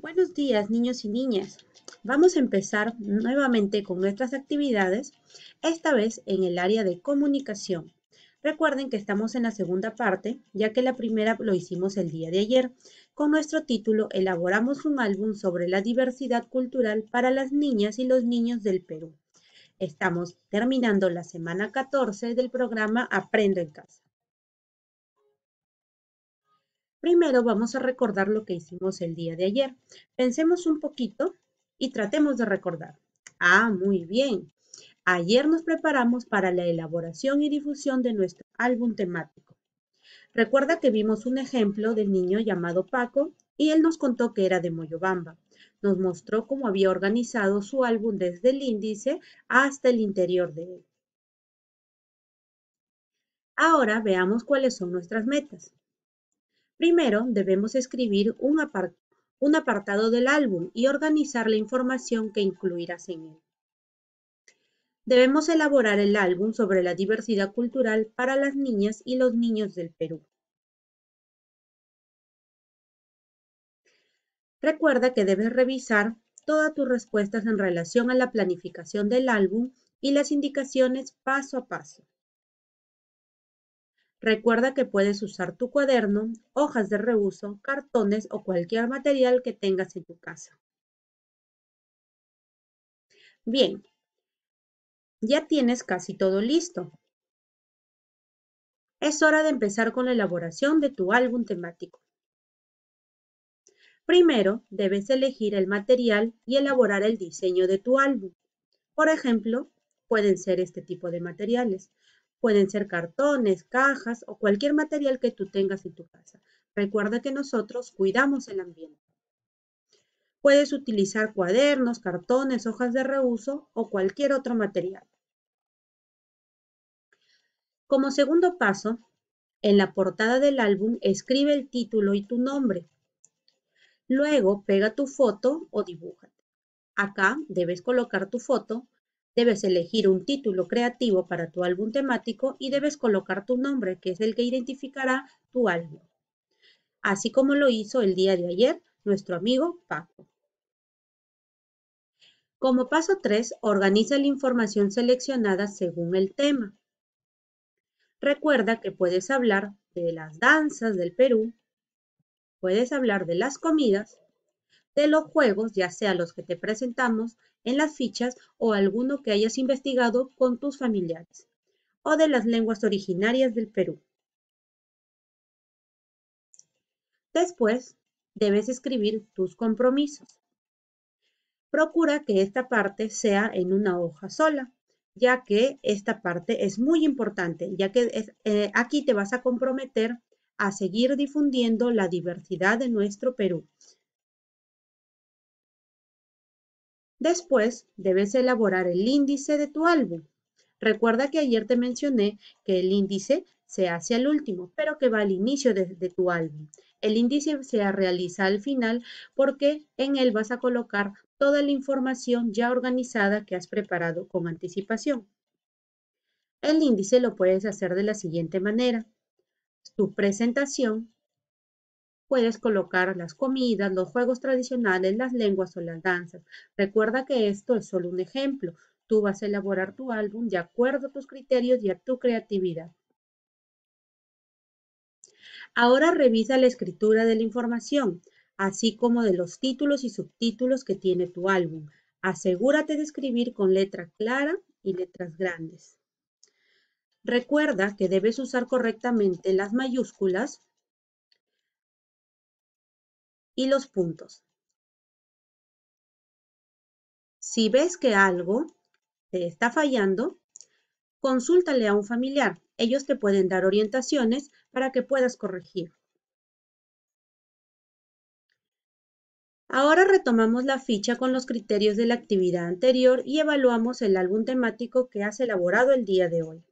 Buenos días, niños y niñas. Vamos a empezar nuevamente con nuestras actividades, esta vez en el área de comunicación. Recuerden que estamos en la segunda parte, ya que la primera lo hicimos el día de ayer. Con nuestro título elaboramos un álbum sobre la diversidad cultural para las niñas y los niños del Perú. Estamos terminando la semana 14 del programa Aprendo en casa. Primero vamos a recordar lo que hicimos el día de ayer. Pensemos un poquito y tratemos de recordar. Ah, muy bien. Ayer nos preparamos para la elaboración y difusión de nuestro álbum temático. Recuerda que vimos un ejemplo del niño llamado Paco y él nos contó que era de Moyobamba. Nos mostró cómo había organizado su álbum desde el índice hasta el interior de él. Ahora veamos cuáles son nuestras metas. Primero, debemos escribir un, apartado del álbum y organizar la información que incluirás en él. Debemos elaborar el álbum sobre la diversidad cultural para las niñas y los niños del Perú. Recuerda que debes revisar todas tus respuestas en relación a la planificación del álbum y las indicaciones paso a paso. Recuerda que puedes usar tu cuaderno, hojas de reuso, cartones o cualquier material que tengas en tu casa. Bien, ya tienes casi todo listo. Es hora de empezar con la elaboración de tu álbum temático. Primero, debes elegir el material y elaborar el diseño de tu álbum. Por ejemplo, pueden ser este tipo de materiales. Pueden ser cartones, cajas o cualquier material que tú tengas en tu casa. Recuerda que nosotros cuidamos el ambiente. Puedes utilizar cuadernos, cartones, hojas de reuso o cualquier otro material. Como segundo paso, en la portada del álbum escribe el título y tu nombre. Luego pega tu foto o dibújate. Acá debes colocar tu foto Debes elegir un título creativo para tu álbum temático y debes colocar tu nombre, que es el que identificará tu álbum. Así como lo hizo el día de ayer nuestro amigo Paco. Como paso 3, organiza la información seleccionada según el tema. Recuerda que puedes hablar de las danzas del Perú, puedes hablar de las comidas de los juegos, ya sea los que te presentamos en las fichas o alguno que hayas investigado con tus familiares, o de las lenguas originarias del Perú. Después, debes escribir tus compromisos. Procura que esta parte sea en una hoja sola, ya que esta parte es muy importante, ya que eh, aquí te vas a comprometer a seguir difundiendo la diversidad de nuestro Perú. Después, debes elaborar el índice de tu álbum. Recuerda que ayer te mencioné que el índice se hace al último, pero que va al inicio de, tu álbum. El índice se realiza al final porque en él vas a colocar toda la información ya organizada que has preparado con anticipación. El índice lo puedes hacer de la siguiente manera. Tu presentación puedes colocar las comidas, los juegos tradicionales, las lenguas o las danzas. Recuerda que esto es solo un ejemplo. Tú vas a elaborar tu álbum de acuerdo a tus criterios y a tu creatividad. Ahora revisa la escritura de la información, así como de los títulos y subtítulos que tiene tu álbum. Asegúrate de escribir con letra clara y letras grandes. Recuerda que debes usar correctamente las mayúsculas, y los puntos. Si ves que algo te está fallando, consúltale a un familiar. Ellos te pueden dar orientaciones para que puedas corregir. Ahora retomamos la ficha con los criterios de la actividad anterior y evaluamos el álbum temático que has elaborado el día de hoy.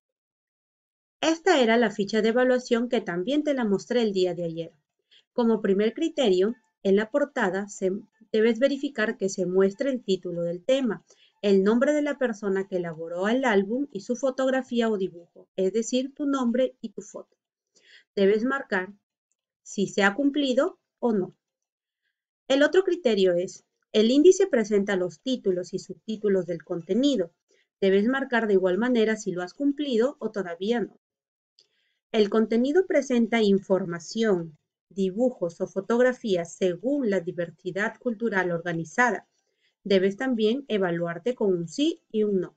Esta era la ficha de evaluación que también te la mostré el día de ayer. Como primer criterio, en la portada se, debes verificar que se muestre el título del tema, el nombre de la persona que elaboró el álbum y su fotografía o dibujo, es decir, tu nombre y tu foto. Debes marcar si se ha cumplido o no. El otro criterio es, el índice presenta los títulos y subtítulos del contenido. Debes marcar de igual manera si lo has cumplido o todavía no. El contenido presenta información, dibujos o fotografías según la diversidad cultural organizada. Debes también evaluarte con un sí y un no.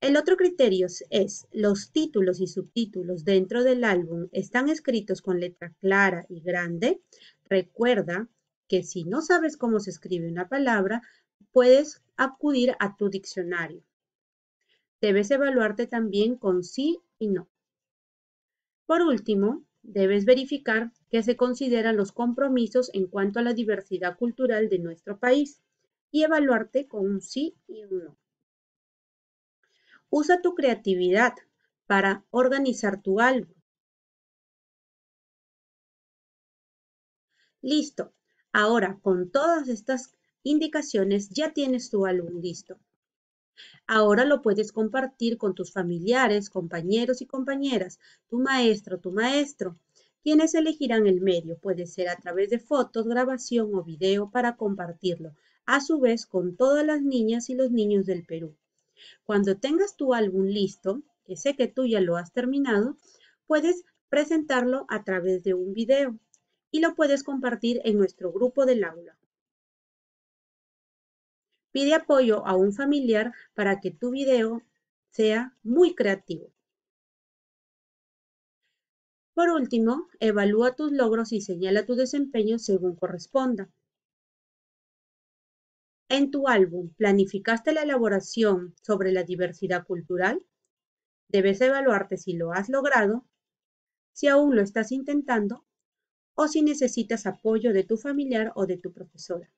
El otro criterio es los títulos y subtítulos dentro del álbum están escritos con letra clara y grande. Recuerda que si no sabes cómo se escribe una palabra, puedes acudir a tu diccionario. Debes evaluarte también con sí y no. Por último, debes verificar que se consideran los compromisos en cuanto a la diversidad cultural de nuestro país y evaluarte con un sí y un no. Usa tu creatividad para organizar tu álbum. Listo. Ahora, con todas estas indicaciones, ya tienes tu álbum listo. Ahora lo puedes compartir con tus familiares, compañeros y compañeras, tu maestro, tu maestro, quienes elegirán el medio. Puede ser a través de fotos, grabación o video para compartirlo, a su vez con todas las niñas y los niños del Perú. Cuando tengas tu álbum listo, que sé que tú ya lo has terminado, puedes presentarlo a través de un video y lo puedes compartir en nuestro grupo del aula. Pide apoyo a un familiar para que tu video sea muy creativo. Por último, evalúa tus logros y señala tu desempeño según corresponda. En tu álbum, ¿planificaste la elaboración sobre la diversidad cultural? Debes evaluarte si lo has logrado, si aún lo estás intentando o si necesitas apoyo de tu familiar o de tu profesora.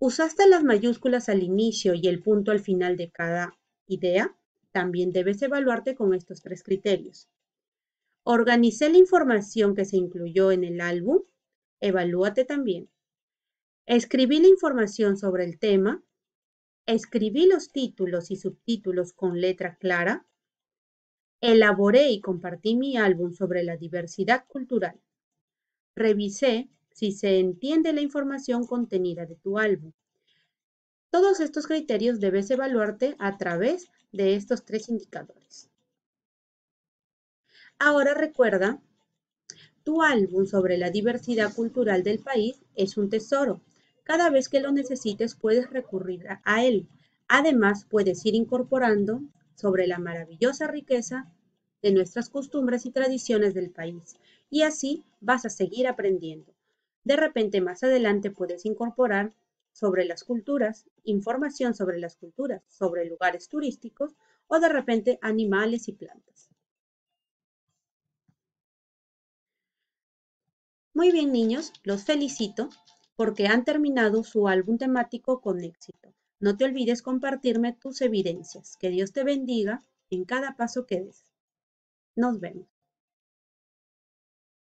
¿Usaste las mayúsculas al inicio y el punto al final de cada idea? También debes evaluarte con estos tres criterios. Organicé la información que se incluyó en el álbum. Evalúate también. Escribí la información sobre el tema. Escribí los títulos y subtítulos con letra clara. Elaboré y compartí mi álbum sobre la diversidad cultural. Revisé si se entiende la información contenida de tu álbum. Todos estos criterios debes evaluarte a través de estos tres indicadores. Ahora recuerda, tu álbum sobre la diversidad cultural del país es un tesoro. Cada vez que lo necesites puedes recurrir a él. Además, puedes ir incorporando sobre la maravillosa riqueza de nuestras costumbres y tradiciones del país. Y así vas a seguir aprendiendo. De repente, más adelante puedes incorporar sobre las culturas, información sobre las culturas, sobre lugares turísticos o de repente animales y plantas. Muy bien niños, los felicito porque han terminado su álbum temático con éxito. No te olvides compartirme tus evidencias. Que Dios te bendiga en cada paso que des. Nos vemos.